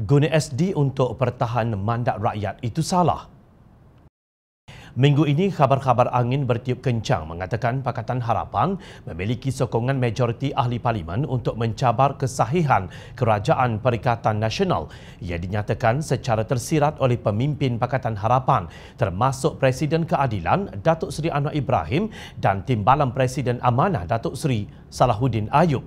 guna SD untuk pertahan mandat rakyat itu salah. Minggu ini, khabar-khabar angin bertiup kencang mengatakan Pakatan Harapan memiliki sokongan majoriti ahli parlimen untuk mencabar kesahihan Kerajaan Perikatan Nasional yang dinyatakan secara tersirat oleh pemimpin Pakatan Harapan termasuk Presiden Keadilan Datuk Seri Anwar Ibrahim dan Timbalan Presiden Amanah Datuk Seri Salahuddin Ayub.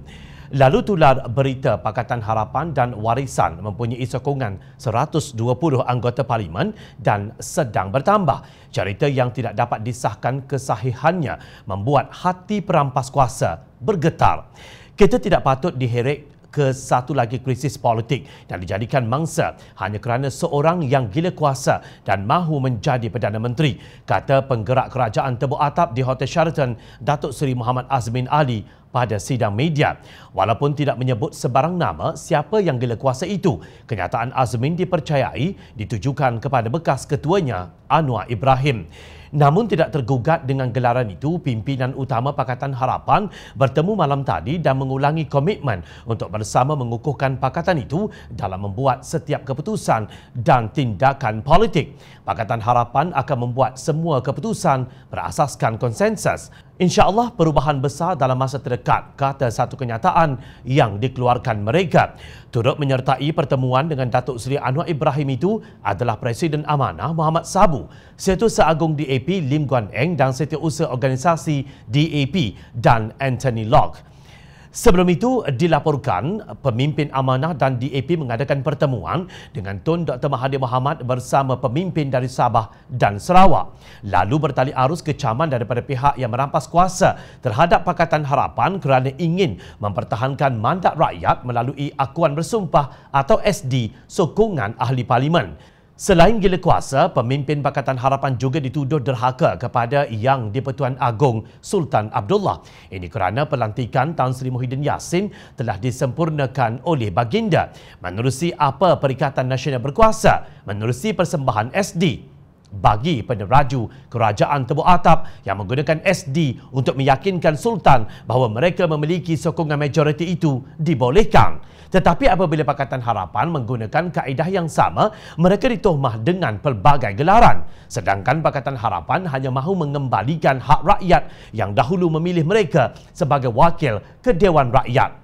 Lalu tular berita Pakatan Harapan dan Warisan mempunyai sokongan 120 anggota parlimen dan sedang bertambah. Cerita yang tidak dapat disahkan kesahihannya membuat hati perampas kuasa bergetar. Kita tidak patut diheret ke satu lagi krisis politik dan dijadikan mangsa hanya kerana seorang yang gila kuasa dan mahu menjadi Perdana Menteri, kata penggerak kerajaan tebu atap di Hotel Sheraton, Datuk Seri Muhammad Azmin Ali pada sidang media. Walaupun tidak menyebut sebarang nama siapa yang gila kuasa itu, kenyataan Azmin dipercayai ditujukan kepada bekas ketuanya Anwar Ibrahim. Namun tidak tergugat dengan gelaran itu, pimpinan utama Pakatan Harapan bertemu malam tadi dan mengulangi komitmen untuk bersama mengukuhkan pakatan itu dalam membuat setiap keputusan dan tindakan politik. Pakatan Harapan akan membuat semua keputusan berasaskan konsensus. InsyaAllah perubahan besar dalam masa terdekat kata satu kenyataan yang dikeluarkan mereka. Turut menyertai pertemuan dengan Datuk Seri Anwar Ibrahim itu adalah Presiden Amanah Muhammad Sabu, Setu Seagung DAP Lim Guan Eng dan Setiausaha Organisasi DAP dan Anthony Locke. Sebelum itu, dilaporkan pemimpin amanah dan DAP mengadakan pertemuan dengan Tun Dr. Mahathir Mohamad bersama pemimpin dari Sabah dan Sarawak. Lalu bertali arus kecaman daripada pihak yang merampas kuasa terhadap Pakatan Harapan kerana ingin mempertahankan mandat rakyat melalui akuan bersumpah atau SD sokongan ahli parlimen. Selain gila kuasa, pemimpin Pakatan Harapan juga dituduh derhaka kepada Yang di-Pertuan Agong Sultan Abdullah. Ini kerana pelantikan Tan Sri Muhyiddin Yassin telah disempurnakan oleh baginda menerusi apa Perikatan Nasional Berkuasa menerusi persembahan SD bagi peneraju kerajaan Tebu Atap yang menggunakan SD untuk meyakinkan Sultan bahawa mereka memiliki sokongan majoriti itu dibolehkan. Tetapi apabila Pakatan Harapan menggunakan kaedah yang sama, mereka ditohmah dengan pelbagai gelaran. Sedangkan Pakatan Harapan hanya mahu mengembalikan hak rakyat yang dahulu memilih mereka sebagai wakil ke Dewan Rakyat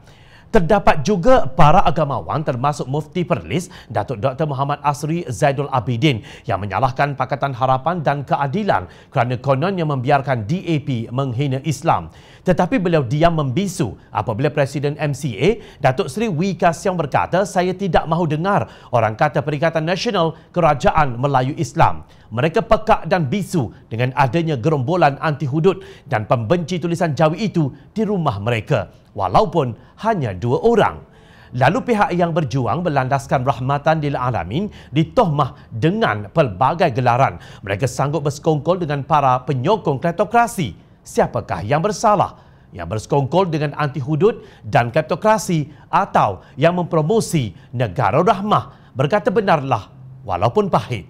terdapat juga para agamawan termasuk Mufti Perlis Datuk Dr. Muhammad Asri Zaidul Abidin yang menyalahkan Pakatan Harapan dan Keadilan kerana kononnya membiarkan DAP menghina Islam. Tetapi beliau diam membisu apabila Presiden MCA Datuk Seri Wikas yang berkata saya tidak mahu dengar orang kata Perikatan Nasional Kerajaan Melayu Islam. Mereka pekak dan bisu dengan adanya gerombolan anti-hudud dan pembenci tulisan jawi itu di rumah mereka walaupun hanya dua orang. Lalu pihak yang berjuang berlandaskan rahmatan lil alamin ditohmah dengan pelbagai gelaran. Mereka sanggup bersekongkol dengan para penyokong kleptokrasi. Siapakah yang bersalah? Yang bersekongkol dengan anti hudud dan kleptokrasi atau yang mempromosi negara rahmah? Berkata benarlah walaupun pahit.